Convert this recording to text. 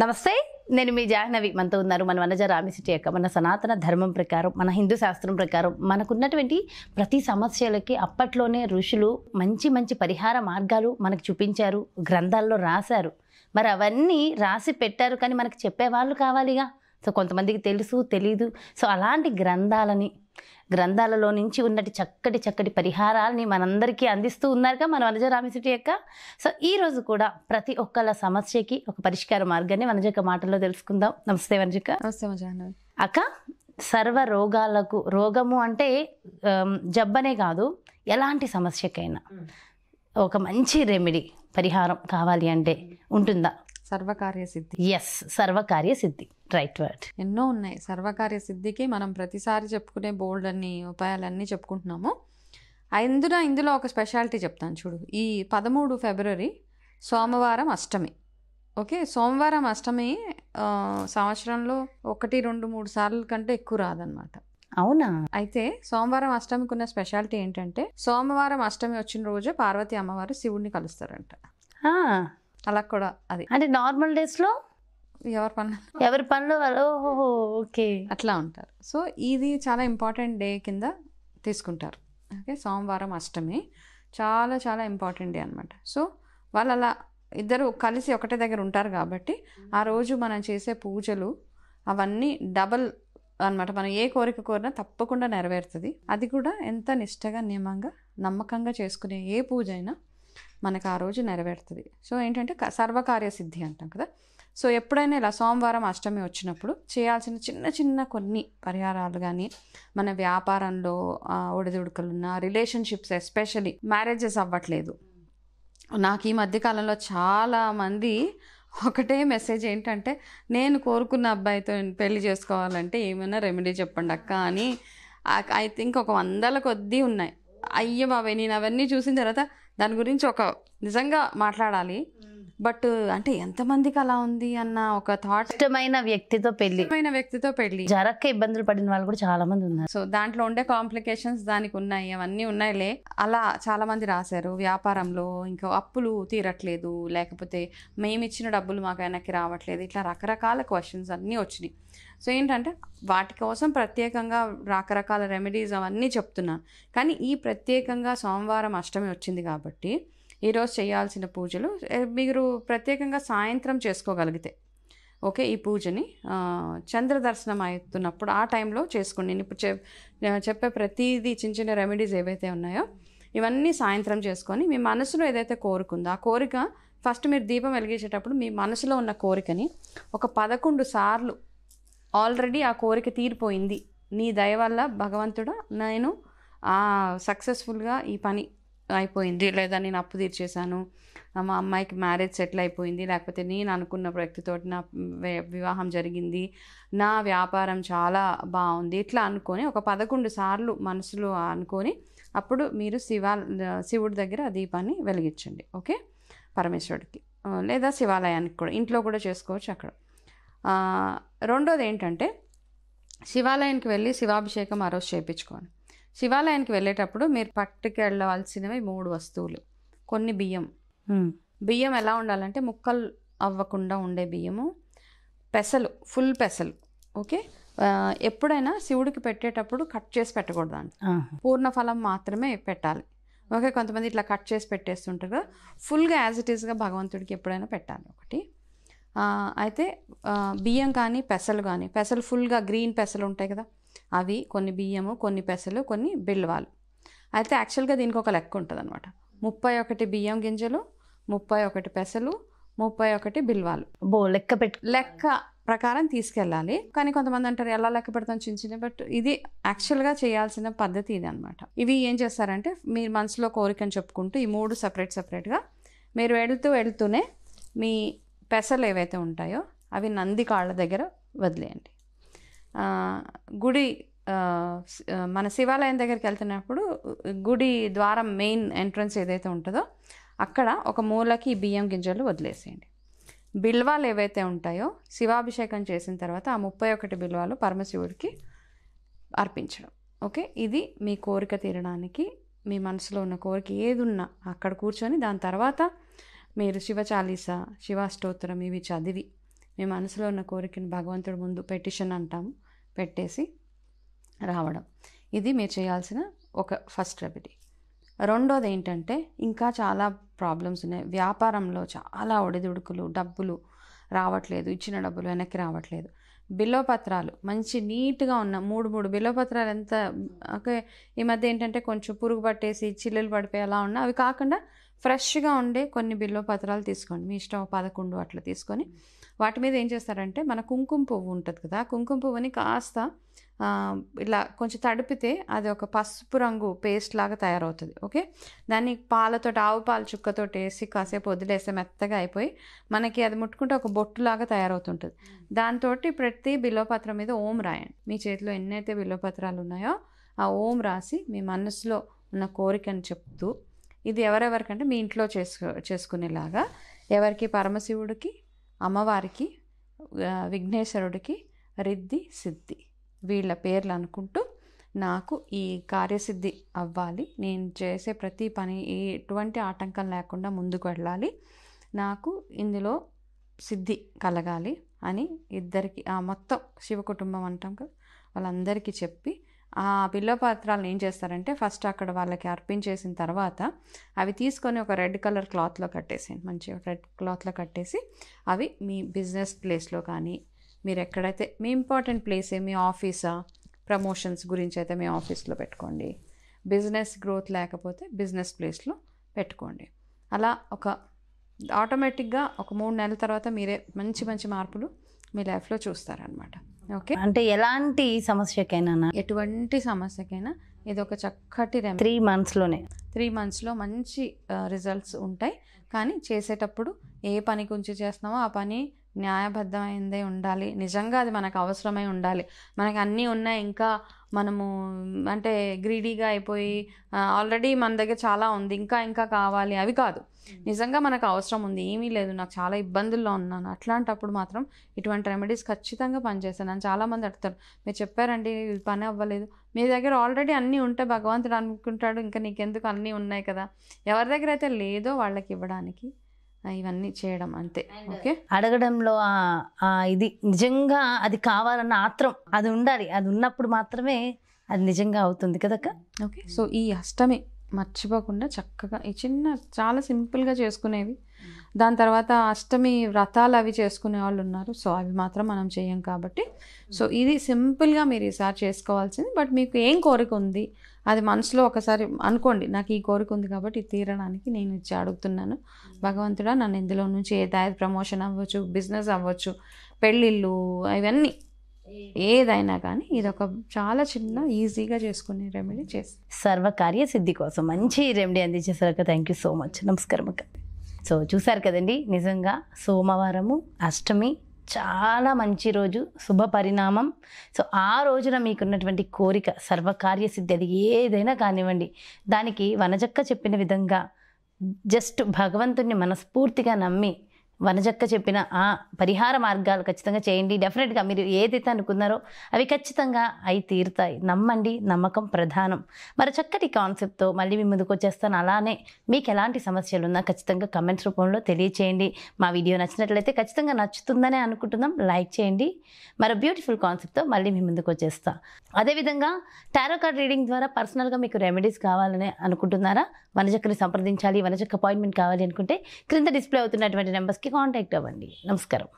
నమస్తే నేను మీ జాహ్నవి మనతో ఉన్నారు మన వనజ రామిశెట్టి యొక్క మన సనాతన ధర్మం ప్రకారం మన హిందూ శాస్త్రం ప్రకారం మనకున్నటువంటి ప్రతి సమస్యలకి అప్పట్లోనే ఋషులు మంచి మంచి పరిహార మార్గాలు మనకు చూపించారు గ్రంథాల్లో రాశారు మరి అవన్నీ రాసి పెట్టారు కానీ మనకు చెప్పేవాళ్ళు కావాలిగా సో కొంతమందికి తెలుసు తెలీదు సో అలాంటి గ్రంథాలని గ్రంథాలలో నుంచి ఉన్నటి చక్కటి చక్కటి పరిహారాలని మనందరికీ అందిస్తూ ఉన్నారుగా మన వనజ రామశెట్టి యొక్క సో ఈరోజు కూడా ప్రతి ఒక్కళ్ళ సమస్యకి ఒక పరిష్కార మార్గాన్ని వనజక మాటల్లో తెలుసుకుందాం నమస్తే వనజక నమస్తే అక్క సర్వ రోగాలకు రోగము అంటే జబ్బనే కాదు ఎలాంటి సమస్యకైనా ఒక మంచి రెమెడీ పరిహారం కావాలి అంటే ఉంటుందా సర్వకార్య సిద్ధి ఎస్ సర్వకార్య సిద్ధి రైట్ వర్డ్ ఎన్నో ఉన్నాయి సర్వకార్య సిద్ధికి మనం ప్రతిసారి చెప్పుకునే బోల్డ్ అన్ని ఉపాయాలన్నీ చెప్పుకుంటున్నాము అందున ఇందులో ఒక స్పెషాలిటీ చెప్తాను చూడు ఈ పదమూడు ఫిబ్రవరి సోమవారం అష్టమి ఓకే సోమవారం అష్టమి సంవత్సరంలో ఒకటి రెండు మూడు సార్లు కంటే ఎక్కువ రాదనమాట అవునా అయితే సోమవారం అష్టమికి ఉన్న స్పెషాలిటీ ఏంటంటే సోమవారం అష్టమి వచ్చిన రోజు పార్వతి అమ్మవారు శివుడిని కలుస్తారంట అలా కూడా అది అంటే నార్మల్ డేస్లో ఎవరి పనులు ఎవరి పనులు ఓకే అట్లా ఉంటారు సో ఇది చాలా ఇంపార్టెంట్ డే కింద తీసుకుంటారు ఓకే సోమవారం అష్టమి చాలా చాలా ఇంపార్టెంట్ డే అనమాట సో వాళ్ళు అలా ఇద్దరు కలిసి ఒకటే దగ్గర ఉంటారు కాబట్టి ఆ రోజు మనం చేసే పూజలు అవన్నీ డబల్ అనమాట మనం ఏ కోరిక కోరినా తప్పకుండా నెరవేరుతుంది అది కూడా ఎంత నిష్టగా నియమంగా నమ్మకంగా చేసుకునే ఏ పూజ అయినా మనకు ఆ రోజు నెరవేరుతుంది సో ఏంటంటే సర్వకార్య సిద్ధి అంటాం కదా సో ఎప్పుడైనా ఇలా సోమవారం అష్టమి వచ్చినప్పుడు చేయాల్సిన చిన్న చిన్న కొన్ని పరిహారాలు కానీ మన వ్యాపారంలో ఒడిదుడుకలున్న రిలేషన్షిప్స్ ఎస్పెషలీ మ్యారేజెస్ అవ్వట్లేదు నాకు ఈ మధ్యకాలంలో చాలామంది ఒకటే మెసేజ్ ఏంటంటే నేను కోరుకున్న అబ్బాయితో పెళ్లి చేసుకోవాలంటే ఏమైనా రెమెడీ చెప్పండి అక్క అని ఐ థింక్ ఒక వందల కొద్దీ ఉన్నాయి అయ్య బాబాయ్ నేను అవన్నీ చూసిన తర్వాత దాని గురించి ఒక నిజంగా మాట్లాడాలి బట్ అంటే ఎంతమందికి అలా ఉంది అన్న ఒక థాట్ ఇష్టమైన వ్యక్తితో పెళ్లి ఇష్టమైన వ్యక్తితో పెళ్లి జరక్క ఇబ్బందులు పడిన వాళ్ళు కూడా చాలా మంది ఉన్నారు సో దాంట్లో ఉండే కాంప్లికేషన్స్ దానికి ఉన్నాయి అవన్నీ ఉన్నాయిలే అలా చాలా మంది రాశారు వ్యాపారంలో ఇంకా అప్పులు తీరట్లేదు లేకపోతే మేము ఇచ్చిన డబ్బులు మాకు వెనక్కి రావట్లేదు ఇట్లా రకరకాల క్వశ్చన్స్ అన్నీ వచ్చినాయి సో ఏంటంటే వాటి కోసం ప్రత్యేకంగా రకరకాల రెమెడీస్ అవన్నీ చెప్తున్నాను కానీ ఈ ప్రత్యేకంగా సోమవారం అష్టమి వచ్చింది కాబట్టి ఈరోజు చేయాల్సిన పూజలు మీరు ప్రత్యేకంగా సాయంత్రం చేసుకోగలిగితే ఓకే ఈ పూజని చంద్ర దర్శనం అవుతున్నప్పుడు ఆ టైంలో చేసుకోండి నేను ఇప్పుడు చెప్పే ప్రతిదీ చిన్న చిన్న రెమెడీస్ ఏవైతే ఉన్నాయో ఇవన్నీ సాయంత్రం చేసుకొని మీ మనసులో ఏదైతే కోరుకుందో ఆ కోరిక ఫస్ట్ మీరు దీపం వెలిగించేటప్పుడు మీ మనసులో ఉన్న కోరికని ఒక పదకొండు సార్లు ఆల్రెడీ ఆ కోరిక తీరిపోయింది నీ దయ వల్ల భగవంతుడు నేను సక్సెస్ఫుల్గా ఈ పని అయిపోయింది లేదా నేను అప్పు తీర్చేశాను మా అమ్మాయికి మ్యారేజ్ సెటిల్ అయిపోయింది లేకపోతే నేను అనుకున్న వ్యక్తితో నా వివాహం జరిగింది నా వ్యాపారం చాలా బాగుంది ఇట్లా అనుకొని ఒక పదకొండు సార్లు మనసులో అనుకొని అప్పుడు మీరు శివ శివుడి దగ్గర దీపాన్ని వెలిగించండి ఓకే పరమేశ్వరుడికి లేదా శివాలయానికి కూడా ఇంట్లో కూడా చేసుకోవచ్చు అక్కడ రెండోది ఏంటంటే శివాలయానికి వెళ్ళి శివాభిషేకం ఆ రోజు చేయించుకోండి శివాలయానికి వెళ్ళేటప్పుడు మీరు పట్టుకు వెళ్ళవలసినవి మూడు వస్తువులు కొన్ని బియ్యం బియ్యం ఎలా ఉండాలంటే ముక్కలు అవ్వకుండా ఉండే బియ్యము పెసలు ఫుల్ పెసలు ఓకే ఎప్పుడైనా శివుడికి పెట్టేటప్పుడు కట్ చేసి పూర్ణ ఫలం మాత్రమే పెట్టాలి ఓకే కొంతమంది ఇట్లా కట్ చేసి పెట్టేస్తుంటారు కదా ఫుల్గా యాజ్ ఇట్ ఈస్గా భగవంతుడికి ఎప్పుడైనా పెట్టాలి ఒకటి అయితే బియ్యం కానీ పెసలు కానీ పెసలు ఫుల్గా గ్రీన్ పెసలు ఉంటాయి కదా అవి కొన్ని బియ్యము కొన్ని పెసలు కొన్ని బిల్వాలు అయితే యాక్చువల్గా దీనికి ఒక లెక్క ఉంటుంది అనమాట ముప్పై ఒకటి బియ్యం గింజలు ముప్పై ఒకటి పెసలు ముప్పై ఒకటి బిల్వాలు బో లెక్క పెట్ లెక్క ప్రకారం తీసుకెళ్ళాలి కానీ కొంతమంది అంటారు ఎలా లెక్క పెడతాం చిన్న చిన్న బట్ ఇది యాక్చువల్గా చేయాల్సిన పద్ధతి ఇది అనమాట ఇవి ఏం చేస్తారంటే మీరు మనసులో కోరికను చెప్పుకుంటూ ఈ మూడు సపరేట్ సపరేట్గా మీరు వెళుతూ వెళుతూనే మీ పెసలు ఏవైతే ఉంటాయో అవి నంది కాళ్ళ దగ్గర వదిలేయండి గుడి మన శివాలయం దగ్గరికి వెళ్తున్నప్పుడు గుడి ద్వారం మెయిన్ ఎంట్రన్స్ ఏదైతే ఉంటుందో అక్కడ ఒక మూలకి బియ్యం గింజలు వదిలేసేయండి బిల్వాలు ఏవైతే ఉంటాయో శివాభిషేకం చేసిన తర్వాత ఆ ముప్పై ఒకటి బిల్వాలు పరమశివుడికి అర్పించడం ఓకే ఇది మీ కోరిక తీరడానికి మీ మనసులో ఉన్న కోరిక ఏదున్నా అక్కడ కూర్చొని దాని తర్వాత మీరు శివ చాలీస శివ స్తోత్రం ఇవి చదివి మీ మనసులో ఉన్న కోరికను భగవంతుడి ముందు పెటిషన్ అంటాము పెట్టేసి రావడం ఇది మీరు చేయాల్సిన ఒక ఫస్ట్ రెమెడీ రెండోది ఏంటంటే ఇంకా చాలా ప్రాబ్లమ్స్ ఉన్నాయి వ్యాపారంలో చాలా ఒడిదుడుకులు డబ్బులు రావట్లేదు ఇచ్చిన డబ్బులు వెనక్కి రావట్లేదు బిలోపత్రాలు మంచి నీట్గా ఉన్న మూడు మూడు బిలోపత్రాలు ఎంత ఓకే ఈ మధ్య ఏంటంటే కొంచెం పురుగు పట్టేసి చిల్లులు పడిపోయి అలా ఉన్నా అవి కాకుండా ఫ్రెష్గా ఉండే కొన్ని బిల్లో పత్రాలు తీసుకోండి మీ ఇష్టం పదకొండు అట్లా తీసుకొని వాటి మీద ఏం చేస్తారంటే మన కుంకుమ పువ్వు ఉంటుంది కదా కుంకుమ పువ్వుని కాస్త ఇలా కొంచెం తడిపితే అది ఒక పసుపు రంగు పేస్ట్ లాగా తయారవుతుంది ఓకే దాన్ని పాలతో ఆవు పాలు చుక్కతో వేసి కాసేపు వదిలేస్తే మెత్తగా అయిపోయి మనకి అది ముట్టుకుంటే ఒక బొట్టులాగా తయారవుతుంటుంది దాంతో ప్రతి పత్రం మీద ఓం రాయండి మీ చేతిలో ఎన్నైతే పత్రాలు ఉన్నాయో ఆ ఓం రాసి మీ మనసులో ఉన్న కోరికని చెప్తూ ఇది ఎవరెవరికంటే మీ ఇంట్లో చేసుకో చేసుకునేలాగా ఎవరికి పరమశివుడికి అమ్మవారికి విఘ్నేశ్వరుడికి రిద్ది సిద్ధి వీళ్ళ పేర్లు అనుకుంటూ నాకు ఈ కార్యసిద్ధి అవ్వాలి నేను చేసే ప్రతి పని ఎటువంటి ఆటంకం లేకుండా ముందుకు వెళ్ళాలి నాకు ఇందులో సిద్ధి కలగాలి అని ఇద్దరికి ఆ మొత్తం శివ కుటుంబం అంటాం కదా వాళ్ళందరికీ చెప్పి ఆ పిల్లో పత్రాలను ఏం చేస్తారంటే ఫస్ట్ అక్కడ వాళ్ళకి అర్పించేసిన తర్వాత అవి తీసుకొని ఒక రెడ్ కలర్ క్లాత్లో కట్టేసేయండి మంచిగా రెడ్ క్లాత్లో కట్టేసి అవి మీ బిజినెస్ ప్లేస్లో కానీ మీరు ఎక్కడైతే మీ ఇంపార్టెంట్ ప్లేసే మీ ఆఫీసా ప్రమోషన్స్ గురించి అయితే మీ ఆఫీస్లో పెట్టుకోండి బిజినెస్ గ్రోత్ లేకపోతే బిజినెస్ ప్లేస్లో పెట్టుకోండి అలా ఒక ఆటోమేటిక్గా ఒక మూడు నెలల తర్వాత మీరే మంచి మంచి మార్పులు మీ లైఫ్లో చూస్తారనమాట ఓకే అంటే ఎలాంటి సమస్యకైనా ఎటువంటి సమస్యకైనా ఇది ఒక చక్కటి రెమెడీ త్రీ మంత్స్లోనే త్రీ మంత్స్లో మంచి రిజల్ట్స్ ఉంటాయి కానీ చేసేటప్పుడు ఏ పని గురించి చేస్తున్నామో ఆ పని న్యాయబద్ధమైందే ఉండాలి నిజంగా అది మనకు అవసరమై ఉండాలి మనకు అన్నీ ఉన్నాయి ఇంకా మనము అంటే గ్రీడీగా అయిపోయి ఆల్రెడీ మన దగ్గర చాలా ఉంది ఇంకా ఇంకా కావాలి అవి కాదు నిజంగా మనకు అవసరం ఉంది ఏమీ లేదు నాకు చాలా ఇబ్బందుల్లో ఉన్నాను అట్లాంటప్పుడు మాత్రం ఇటువంటి రెమెడీస్ ఖచ్చితంగా పనిచేస్తాను నన్ను చాలామంది అడుగుతారు మీరు చెప్పారండి ఇది పని అవ్వలేదు మీ దగ్గర ఆల్రెడీ అన్నీ ఉంటే భగవంతుడు అనుకుంటాడు ఇంకా నీకెందుకు అన్నీ ఉన్నాయి కదా ఎవరి దగ్గర అయితే లేదో వాళ్ళకి ఇవ్వడానికి ఇవన్నీ చేయడం అంతే ఓకే అడగడంలో ఇది నిజంగా అది కావాలన్న ఆత్రం అది ఉండాలి అది ఉన్నప్పుడు మాత్రమే అది నిజంగా అవుతుంది కదక్క ఓకే సో ఈ అష్టమి మర్చిపోకుండా చక్కగా ఈ చిన్న చాలా సింపుల్గా చేసుకునేవి దాని తర్వాత అష్టమి వ్రతాలు అవి చేసుకునే వాళ్ళు ఉన్నారు సో అవి మాత్రం మనం చేయం కాబట్టి సో ఇది సింపుల్గా మీరు ఈసారి చేసుకోవాల్సింది బట్ మీకు ఏం కోరిక ఉంది అది మనసులో ఒకసారి అనుకోండి నాకు ఈ కోరిక ఉంది కాబట్టి తీరడానికి నేను ఇచ్చి అడుగుతున్నాను భగవంతుడా నన్ను ఇందులో నుంచి ఏదైతే ప్రమోషన్ అవ్వచ్చు బిజినెస్ అవ్వచ్చు పెళ్ళిళ్ళు ఇవన్నీ ఏదైనా కానీ ఇది ఒక చాలా చిన్న ఈజీగా చేసుకునే రెమెడీ చేసి సర్వకార్య సిద్ధి కోసం మంచి రెమెడీ అందించేసారు అక్క థ్యాంక్ యూ సో మచ్ నమస్కారం అక్క సో చూసారు కదండి నిజంగా సోమవారము అష్టమి చాలా మంచి రోజు శుభ పరిణామం సో ఆ రోజున మీకున్నటువంటి కోరిక సర్వకార్య సిద్ధి అది ఏదైనా కానివ్వండి దానికి వనజక్క చెప్పిన విధంగా జస్ట్ భగవంతుణ్ణి మనస్ఫూర్తిగా నమ్మి వనజక్క చెప్పిన ఆ పరిహార మార్గాలు ఖచ్చితంగా చేయండి డెఫినెట్గా మీరు ఏదైతే అనుకున్నారో అవి ఖచ్చితంగా అవి తీరుతాయి నమ్మండి నమ్మకం ప్రధానం మరి చక్కటి కాన్సెప్ట్తో మళ్ళీ మీ ముందుకు వచ్చేస్తాను అలానే మీకు ఎలాంటి సమస్యలు ఉన్నా ఖచ్చితంగా కమెంట్స్ రూపంలో తెలియచేయండి మా వీడియో నచ్చినట్లయితే ఖచ్చితంగా నచ్చుతుందనే అనుకుంటున్నాం లైక్ చేయండి మరో బ్యూటిఫుల్ కాన్సెప్ట్తో మళ్ళీ మీ ముందుకు వచ్చేస్తా అదేవిధంగా టారో కార్డ్ రీడింగ్ ద్వారా పర్సనల్గా మీకు రెమెడీస్ కావాలని అనుకుంటున్నారా వనజక్కని సంప్రదించాలి వనజక్క అపాయింట్మెంట్ కావాలి అనుకుంటే క్రింద డిస్ప్లే అవుతున్నటువంటి నెంబర్స్కి కాంటాక్ట్ అవ్వండి నమస్కారం